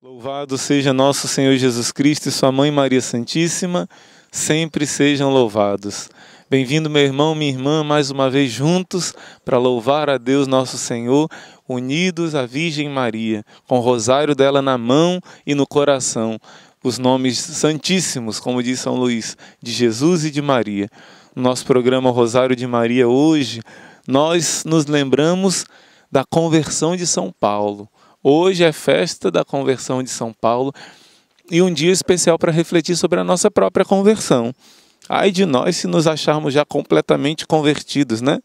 Louvado seja nosso Senhor Jesus Cristo e sua mãe Maria Santíssima, sempre sejam louvados. Bem-vindo, meu irmão, minha irmã, mais uma vez juntos para louvar a Deus nosso Senhor, unidos à Virgem Maria, com o rosário dela na mão e no coração, os nomes santíssimos, como diz São Luís, de Jesus e de Maria. No nosso programa Rosário de Maria hoje, nós nos lembramos da conversão de São Paulo Hoje é festa da conversão de São Paulo e um dia especial para refletir sobre a nossa própria conversão. Ai de nós se nos acharmos já completamente convertidos, né?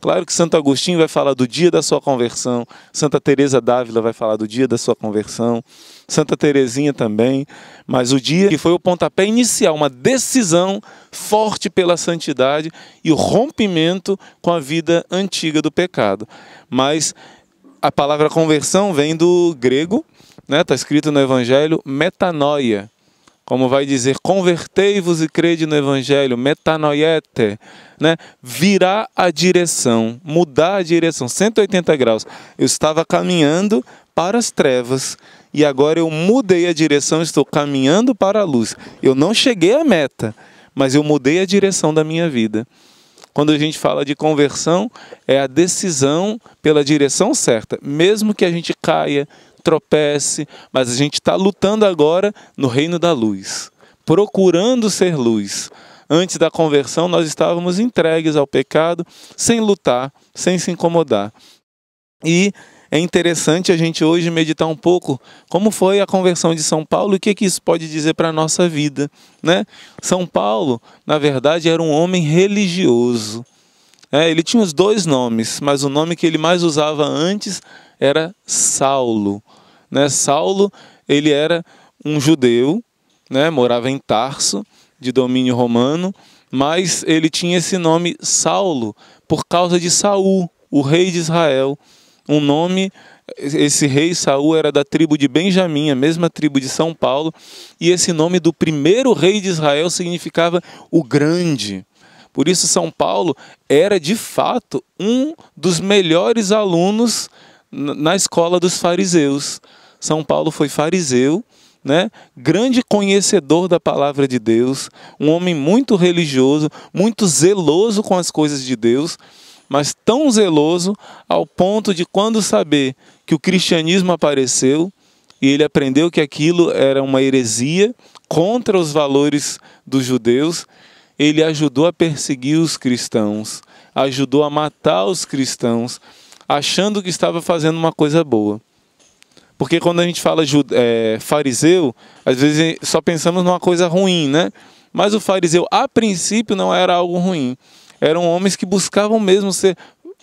Claro que Santo Agostinho vai falar do dia da sua conversão, Santa Teresa d'Ávila vai falar do dia da sua conversão, Santa Terezinha também, mas o dia que foi o pontapé inicial, uma decisão forte pela santidade e o rompimento com a vida antiga do pecado. Mas a palavra conversão vem do grego, está né? Tá escrito no Evangelho, metanoia. Como vai dizer, convertei-vos e crede no Evangelho, metanoiete, né? virar a direção, mudar a direção, 180 graus. Eu estava caminhando para as trevas e agora eu mudei a direção, estou caminhando para a luz. Eu não cheguei à meta, mas eu mudei a direção da minha vida. Quando a gente fala de conversão, é a decisão pela direção certa. Mesmo que a gente caia, tropece, mas a gente está lutando agora no reino da luz, procurando ser luz. Antes da conversão, nós estávamos entregues ao pecado, sem lutar, sem se incomodar. E é interessante a gente hoje meditar um pouco como foi a conversão de São Paulo e o que, que isso pode dizer para a nossa vida. Né? São Paulo, na verdade, era um homem religioso. É, ele tinha os dois nomes, mas o nome que ele mais usava antes era Saulo. Né? Saulo, ele era um judeu, né? morava em Tarso, de domínio romano, mas ele tinha esse nome Saulo por causa de Saul, o rei de Israel um nome esse rei Saul era da tribo de Benjamim, a mesma tribo de São Paulo, e esse nome do primeiro rei de Israel significava o grande. Por isso São Paulo era de fato um dos melhores alunos na escola dos fariseus. São Paulo foi fariseu, né? Grande conhecedor da palavra de Deus, um homem muito religioso, muito zeloso com as coisas de Deus mas tão zeloso ao ponto de quando saber que o cristianismo apareceu e ele aprendeu que aquilo era uma heresia contra os valores dos judeus, ele ajudou a perseguir os cristãos, ajudou a matar os cristãos, achando que estava fazendo uma coisa boa. Porque quando a gente fala é, fariseu, às vezes só pensamos numa coisa ruim, né? Mas o fariseu, a princípio, não era algo ruim eram homens que buscavam mesmo ser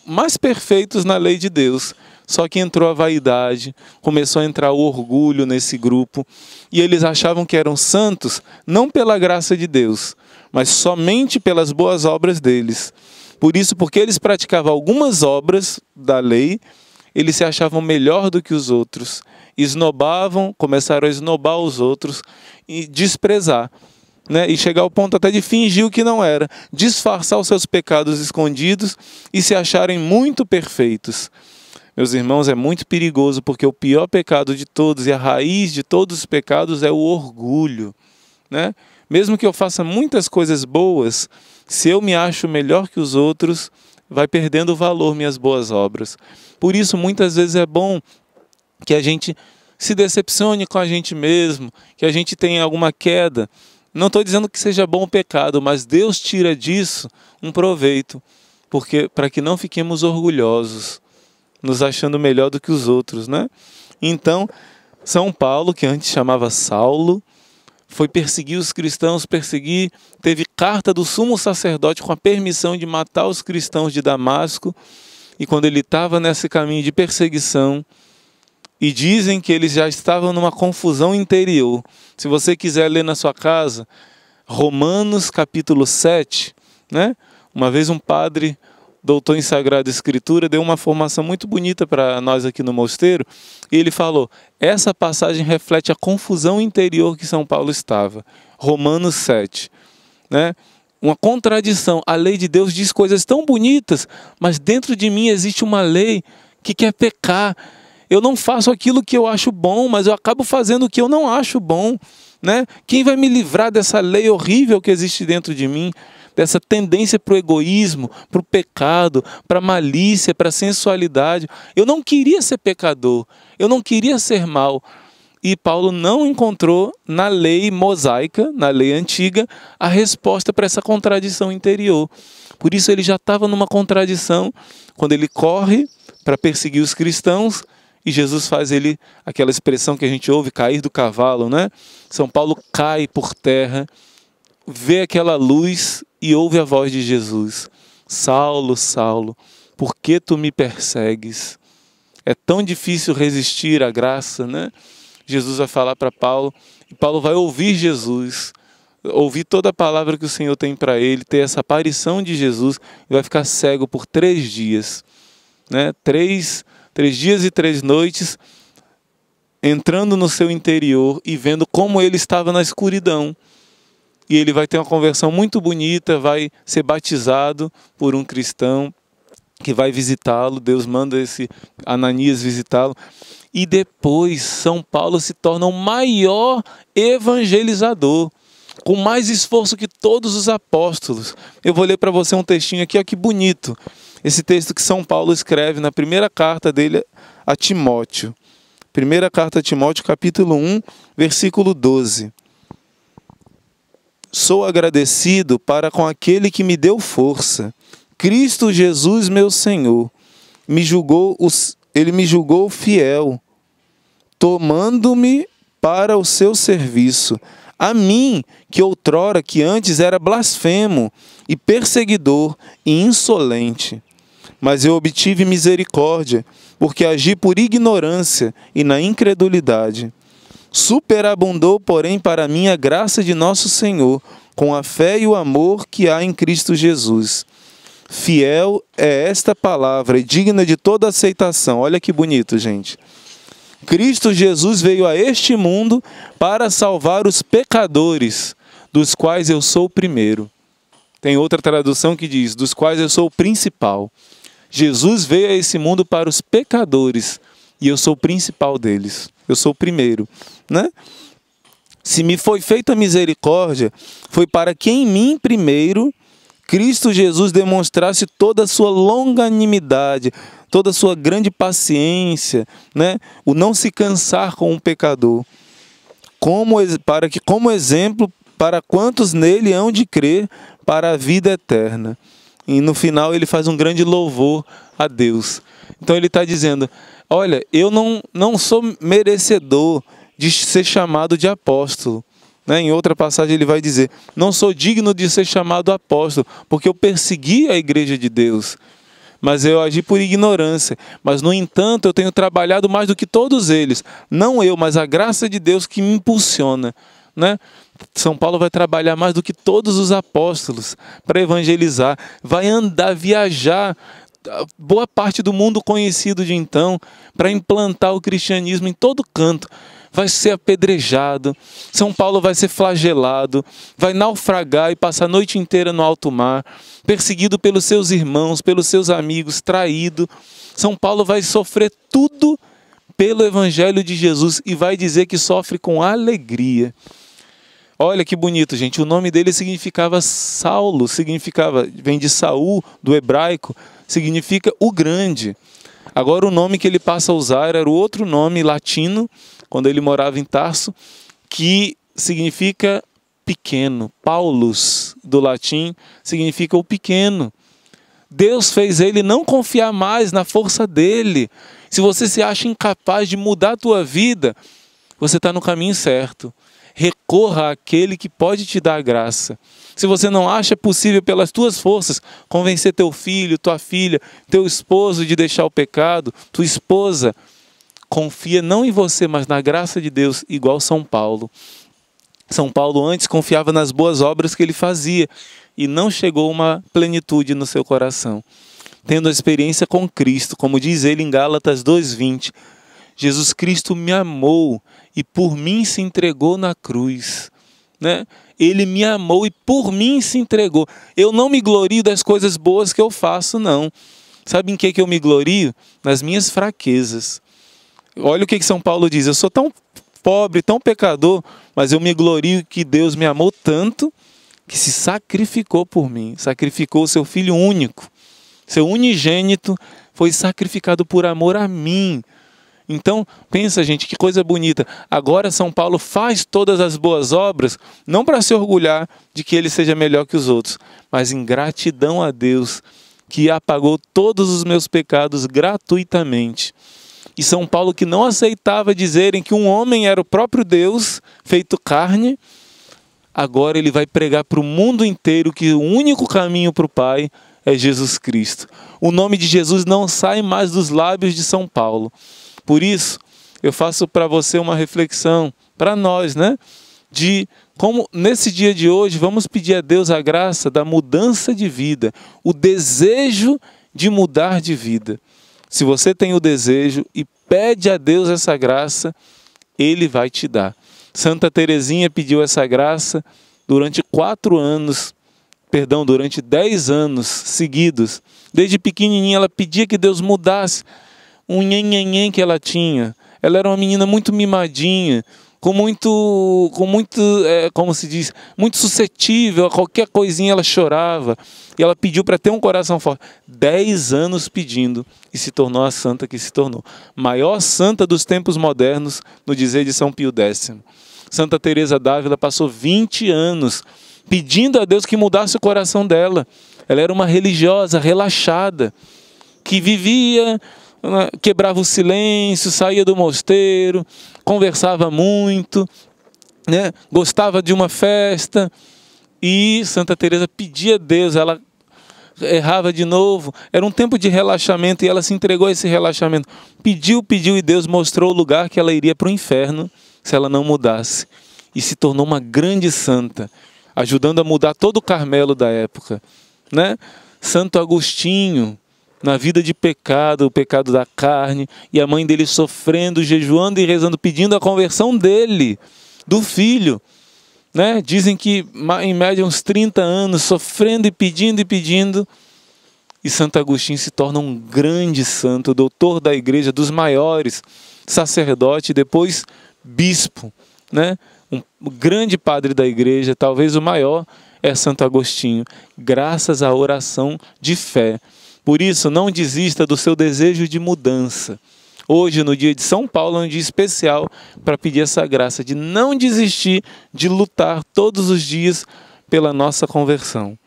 mais perfeitos na lei de Deus. Só que entrou a vaidade, começou a entrar o orgulho nesse grupo, e eles achavam que eram santos não pela graça de Deus, mas somente pelas boas obras deles. Por isso, porque eles praticavam algumas obras da lei, eles se achavam melhor do que os outros, esnobavam, começaram a esnobar os outros e desprezar né, e chegar ao ponto até de fingir o que não era, disfarçar os seus pecados escondidos e se acharem muito perfeitos. Meus irmãos, é muito perigoso porque o pior pecado de todos e a raiz de todos os pecados é o orgulho, né? Mesmo que eu faça muitas coisas boas, se eu me acho melhor que os outros, vai perdendo o valor minhas boas obras. Por isso, muitas vezes é bom que a gente se decepcione com a gente mesmo, que a gente tenha alguma queda, não estou dizendo que seja bom o pecado, mas Deus tira disso um proveito, porque para que não fiquemos orgulhosos, nos achando melhor do que os outros, né? Então, São Paulo, que antes chamava Saulo, foi perseguir os cristãos, perseguir, teve carta do sumo sacerdote com a permissão de matar os cristãos de Damasco, e quando ele estava nesse caminho de perseguição, e dizem que eles já estavam numa confusão interior. Se você quiser ler na sua casa, Romanos capítulo 7, né? Uma vez um padre doutor em Sagrada Escritura, deu uma formação muito bonita para nós aqui no mosteiro, e ele falou: essa passagem reflete a confusão interior que São Paulo estava. Romanos 7. Né? Uma contradição. A lei de Deus diz coisas tão bonitas, mas dentro de mim existe uma lei que quer pecar, eu não faço aquilo que eu acho bom, mas eu acabo fazendo o que eu não acho bom. Né? Quem vai me livrar dessa lei horrível que existe dentro de mim? Dessa tendência para o egoísmo, para o pecado, para a malícia, para a sensualidade. Eu não queria ser pecador, eu não queria ser mal. E Paulo não encontrou na lei mosaica, na lei antiga, a resposta para essa contradição interior. Por isso ele já estava numa contradição quando ele corre para perseguir os cristãos e Jesus faz ele aquela expressão que a gente ouve cair do cavalo, né? São Paulo cai por terra, vê aquela luz e ouve a voz de Jesus: Saulo, Saulo, por que tu me persegues? É tão difícil resistir à graça, né? Jesus vai falar para Paulo e Paulo vai ouvir Jesus, ouvir toda a palavra que o Senhor tem para ele, ter essa aparição de Jesus e vai ficar cego por três dias, né? Três três dias e três noites, entrando no seu interior e vendo como ele estava na escuridão. E ele vai ter uma conversão muito bonita, vai ser batizado por um cristão que vai visitá-lo. Deus manda esse Ananias visitá-lo. E depois São Paulo se torna o maior evangelizador com mais esforço que todos os apóstolos. Eu vou ler para você um textinho aqui, olha que bonito esse texto que São Paulo escreve na primeira carta dele a Timóteo. Primeira carta a Timóteo, capítulo 1, versículo 12. Sou agradecido para com aquele que me deu força, Cristo Jesus, meu Senhor. Me julgou os, ele me julgou fiel, tomando-me para o seu serviço. A mim, que outrora, que antes era blasfemo e perseguidor e insolente mas eu obtive misericórdia, porque agi por ignorância e na incredulidade. Superabundou, porém, para mim a graça de nosso Senhor, com a fé e o amor que há em Cristo Jesus. Fiel é esta palavra e digna de toda aceitação. Olha que bonito, gente. Cristo Jesus veio a este mundo para salvar os pecadores, dos quais eu sou o primeiro. Tem outra tradução que diz: dos quais eu sou o principal. Jesus veio a esse mundo para os pecadores e eu sou o principal deles. Eu sou o primeiro, né? Se me foi feita misericórdia, foi para que em mim primeiro Cristo Jesus demonstrasse toda a sua longanimidade, toda a sua grande paciência, né? O não se cansar com o pecador. Como para que como exemplo para quantos nele hão de crer para a vida eterna. E no final ele faz um grande louvor a Deus. Então ele está dizendo: Olha, eu não, não sou merecedor de ser chamado de apóstolo. Né? Em outra passagem ele vai dizer: Não sou digno de ser chamado apóstolo, porque eu persegui a igreja de Deus. Mas eu agi por ignorância. Mas, no entanto, eu tenho trabalhado mais do que todos eles. Não eu, mas a graça de Deus que me impulsiona né? São Paulo vai trabalhar mais do que todos os apóstolos para evangelizar, vai andar, viajar ah, boa parte do mundo conhecido de então para implantar o cristianismo em todo canto. Vai ser apedrejado, São Paulo vai ser flagelado, vai naufragar e passar a noite inteira no alto mar, perseguido pelos seus irmãos, pelos seus amigos, traído. São Paulo vai sofrer tudo pelo Evangelho de Jesus e vai dizer que sofre com alegria. Olha que bonito, gente. O nome dele significava Saulo, significava, vem de Saul, do hebraico, significa o grande. Agora o nome que ele passa a usar era o outro nome latino, quando ele morava em Tarso, que significa pequeno. Paulus, do latim, significa o pequeno. Deus fez ele não confiar mais na força dele. Se você se acha incapaz de mudar a tua vida, você está no caminho certo recorra àquele que pode te dar graça. Se você não acha é possível pelas tuas forças convencer teu filho, tua filha, teu esposo de deixar o pecado, tua esposa, confia não em você, mas na graça de Deus, igual São Paulo. São Paulo antes confiava nas boas obras que ele fazia e não chegou uma plenitude no seu coração. Tendo a experiência com Cristo, como diz ele em Gálatas 2:20, Jesus Cristo me amou e por mim se entregou na cruz. Né? Ele me amou e por mim se entregou. Eu não me glorio das coisas boas que eu faço, não. Sabe em que, que eu me glorio? Nas minhas fraquezas. Olha o que, que São Paulo diz: eu sou tão pobre, tão pecador, mas eu me glorio que Deus me amou tanto que se sacrificou por mim, sacrificou o seu filho único, seu unigênito, foi sacrificado por amor a mim. Então, pensa, gente, que coisa bonita. Agora São Paulo faz todas as boas obras, não para se orgulhar de que ele seja melhor que os outros, mas em gratidão a Deus que apagou todos os meus pecados gratuitamente. E São Paulo que não aceitava dizerem que um homem era o próprio Deus feito carne, agora ele vai pregar para o mundo inteiro que o único caminho para o Pai é Jesus Cristo. O nome de Jesus não sai mais dos lábios de São Paulo. Por isso, eu faço para você uma reflexão, para nós, né? De como nesse dia de hoje vamos pedir a Deus a graça da mudança de vida, o desejo de mudar de vida. Se você tem o desejo e pede a Deus essa graça, ele vai te dar. Santa Teresinha pediu essa graça durante quatro anos, perdão, durante dez anos seguidos. Desde pequenininha ela pedia que Deus mudasse um nhanhanhã que ela tinha. Ela era uma menina muito mimadinha, com muito, com muito, é, como se diz, muito suscetível a qualquer coisinha ela chorava. E ela pediu para ter um coração forte. Dez anos pedindo e se tornou a santa que se tornou. Maior santa dos tempos modernos, no dizer de São Pio X. Santa Teresa d'Ávila passou 20 anos pedindo a Deus que mudasse o coração dela. Ela era uma religiosa relaxada que vivia né, quebrava o silêncio, saía do mosteiro, conversava muito, né? gostava de uma festa. E Santa Teresa pedia a Deus, ela errava de novo. Era um tempo de relaxamento e ela se entregou a esse relaxamento. Pediu, pediu e Deus mostrou o lugar que ela iria para o inferno se ela não mudasse. E se tornou uma grande santa, ajudando a mudar todo o Carmelo da época, né? Santo Agostinho, na vida de pecado, o pecado da carne, e a mãe dele sofrendo, jejuando e rezando, pedindo a conversão dele, do filho. Né? Dizem que em média uns 30 anos, sofrendo e pedindo e pedindo. E Santo Agostinho se torna um grande santo, doutor da igreja, dos maiores, sacerdote, depois bispo, né? um grande padre da igreja, talvez o maior, é Santo Agostinho, graças à oração de fé. Por isso, não desista do seu desejo de mudança. Hoje, no dia de São Paulo, é um dia especial para pedir essa graça de não desistir de lutar todos os dias pela nossa conversão.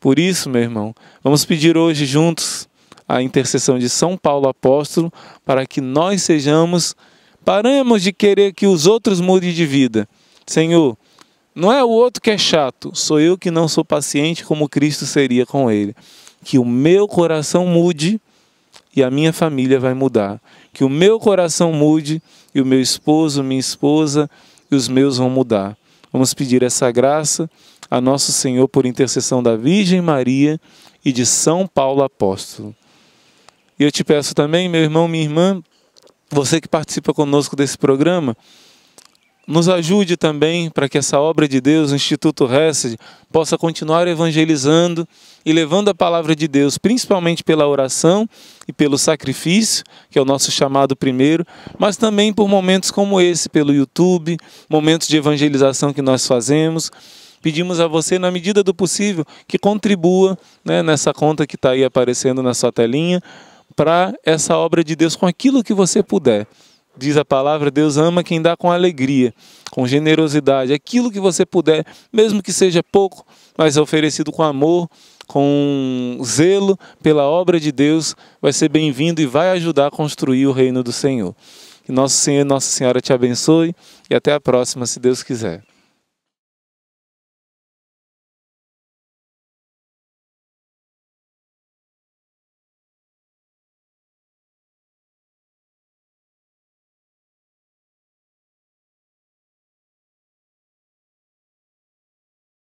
Por isso, meu irmão, vamos pedir hoje juntos a intercessão de São Paulo apóstolo para que nós sejamos paremos de querer que os outros mudem de vida. Senhor, não é o outro que é chato, sou eu que não sou paciente como Cristo seria com ele que o meu coração mude e a minha família vai mudar. Que o meu coração mude e o meu esposo, minha esposa e os meus vão mudar. Vamos pedir essa graça a nosso Senhor por intercessão da Virgem Maria e de São Paulo Apóstolo. E eu te peço também, meu irmão, minha irmã, você que participa conosco desse programa, nos ajude também para que essa obra de Deus, o Instituto Hesed, possa continuar evangelizando e levando a palavra de Deus, principalmente pela oração e pelo sacrifício, que é o nosso chamado primeiro, mas também por momentos como esse, pelo YouTube, momentos de evangelização que nós fazemos. Pedimos a você, na medida do possível, que contribua né, nessa conta que está aí aparecendo na sua telinha para essa obra de Deus com aquilo que você puder diz a palavra, Deus ama quem dá com alegria, com generosidade, aquilo que você puder, mesmo que seja pouco, mas é oferecido com amor, com zelo pela obra de Deus, vai ser bem-vindo e vai ajudar a construir o reino do Senhor. Que nosso Senhor e Nossa Senhora te abençoe e até a próxima, se Deus quiser.